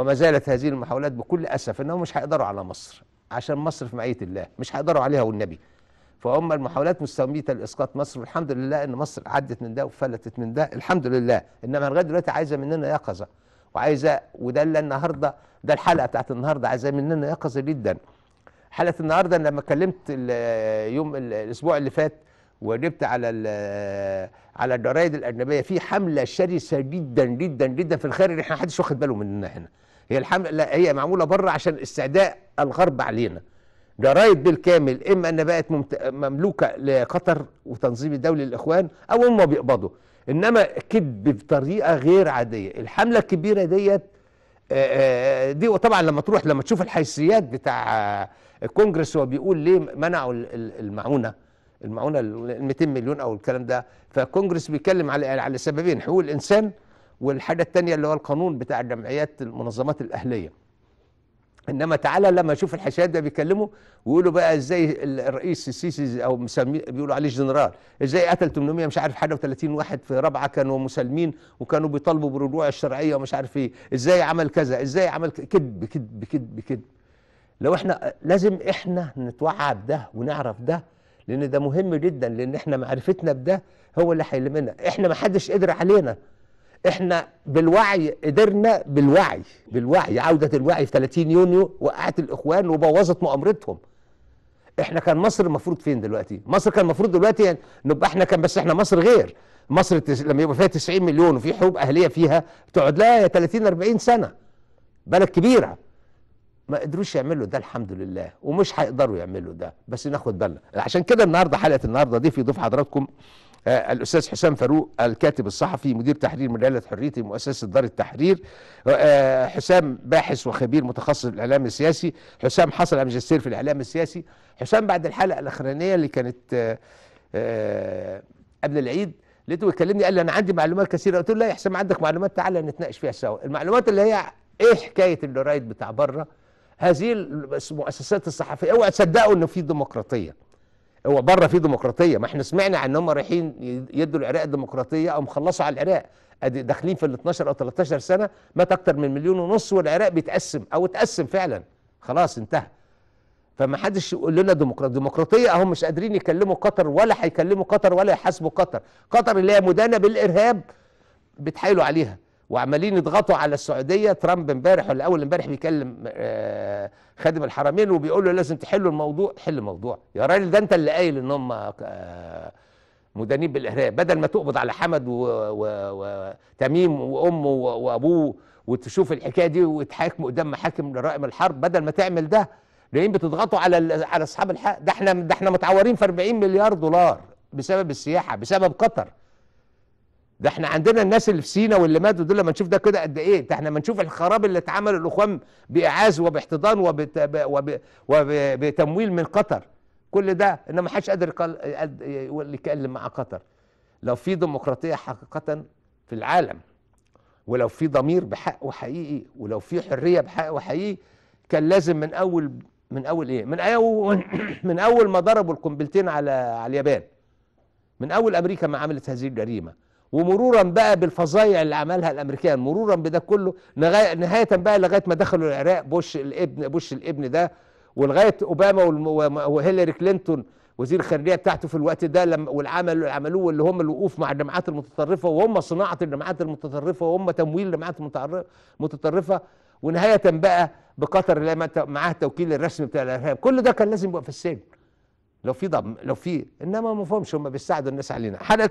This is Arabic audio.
وما زالت هذه المحاولات بكل أسف أنهم مش هيقدروا على مصر عشان مصر في معية الله مش هيقدروا عليها والنبي فهم المحاولات مستميتة لإسقاط مصر والحمد لله إن مصر عدت من ده وفلتت من ده الحمد لله إنما لغاية دلوقتي عايزة مننا يقظة وعايزة وده اللي النهاردة ده الحلقة بتاعت النهاردة عايزة مننا يقظة جدا حلقة النهاردة لما كلمت يوم الأسبوع اللي فات وجبت على على الجرايد الاجنبيه في حمله شرسه جدا جدا جدا في الخارج احنا حدش واخد باله مننا هنا هي الحمله هي معموله بره عشان استعداء الغرب علينا جرايد بالكامل اما ان بقت ممت... مملوكه لقطر وتنظيم الدولي للاخوان او هم بيقبضوا انما كذب بطريقه غير عاديه الحمله الكبيره ديت دي وطبعا لما تروح لما تشوف الحيثيات بتاع الكونجرس هو بيقول ليه منعوا المعونه المعونه ال 200 مليون او الكلام ده فالكونجرس بيتكلم على على سببين حقوق الانسان والحاجه الثانيه اللي هو القانون بتاع جمعيات المنظمات الاهليه انما تعالى لما اشوف الحشاد ده بيكلمه ويقولوا بقى ازاي الرئيس السيسي او مسميه بيقولوا عليه جنرال ازاي قتل 800 مش عارف حاجه و30 واحد في رابعه كانوا مسالمين وكانوا بيطالبوا برجوع الشرعيه ومش عارف ايه ازاي عمل كذا ازاي عمل كذب كذب كذب كذب لو احنا لازم احنا نتوعى بده ونعرف ده لان ده مهم جدا لان احنا معرفتنا بده هو اللي هيلمنا احنا ما حدش قدر علينا احنا بالوعي قدرنا بالوعي بالوعي عودة الوعي في 30 يونيو وقعت الاخوان وبوظت مؤامرتهم احنا كان مصر المفروض فين دلوقتي مصر كان المفروض دلوقتي يعني نبقى احنا كان بس احنا مصر غير مصر تس... لما يبقى فيها 90 مليون وفي حروب اهليه فيها تقعد لها 30 40 سنه بلد كبيره ما قدروش يعملوا ده الحمد لله ومش هيقدروا يعملوا ده بس ناخد بالنا عشان كده النهارده حلقه النهارده دي في ضيف حضراتكم آه، الاستاذ حسام فاروق الكاتب الصحفي مدير تحرير مجله حريتي مؤسسه دار التحرير آه، حسام باحث وخبير متخصص في الاعلام السياسي حسام حصل على ماجستير في الاعلام السياسي حسام بعد الحلقه الاخرانيه اللي كانت آه، قبل العيد لقيته بيكلمني قال لي انا عندي معلومات كثيره قلت له لا يا حسام عندك معلومات تعالى نتناقش فيها سوا المعلومات اللي هي ايه حكايه اللورايد بتاع بره هذه المؤسسات الصحفيه اوعى تصدقوا انه في ديمقراطيه هو بره في ديمقراطيه ما احنا سمعنا ان هم رايحين يدوا العراق الديمقراطيه او مخلصوا على العراق ادي داخلين في ال 12 او 13 سنه مات اكتر من مليون ونص والعراق بيتقسم او اتقسم فعلا خلاص انتهى فما حدش يقول لنا ديمقراطيه ديمقراطيه اهم مش قادرين يكلموا قطر ولا هيكلموا قطر ولا يحاسبوا قطر قطر اللي هي مدانه بالارهاب بتحايلوا عليها وعمالين يضغطوا على السعوديه ترامب امبارح ولا اول امبارح بيكلم آه، خادم الحرمين وبيقول له لازم تحلوا الموضوع حل الموضوع يا راجل ده انت اللي قايل ان هم آه، مدانين بالارهاب بدل ما تقبض على حمد وتميم وامه وابوه وتشوف الحكايه دي وتحاكم قدام محاكم لرائم الحرب بدل ما تعمل ده لقين بتضغطوا على على اصحاب الحق ده احنا ده احنا متعورين في 40 مليار دولار بسبب السياحه بسبب قطر ده احنا عندنا الناس اللي في سينا واللي ماتوا دول لما نشوف ده كده قد ايه ده احنا لما نشوف الخراب اللي اتعمل الاخوان باعاز وباحتضان وبتمويل من قطر كل ده انما حدش قادر يتكلم مع قطر لو في ديمقراطيه حقيقه في العالم ولو في ضمير بحق وحقيقي ولو في حريه بحق وحقيقي كان لازم من اول من اول ايه من اول من اول ما ضربوا القنبلتين على على اليابان من اول امريكا ما عملت هذه الجريمه ومرورا بقى بالفظايع اللي عملها الامريكان مرورا بده كله نهايه بقى لغايه ما دخلوا العراق بوش الابن بوش الابن ده ولغايه اوباما وهيلاري كلينتون وزير الخارجيه بتاعته في الوقت ده لما والعمل اللي عملوه اللي هم الوقوف مع الجماعات المتطرفه وهم صناعه الجماعات المتطرفه وهم تمويل الجماعات المتطرفه ونهايه بقى بقطر اللي معاها التوكيل الرسمي بتاع الارهاب كل ده كان لازم يبقى في السجن لو في ضم لو في انما ما فهمش هم بيساعدوا الناس علينا حلقه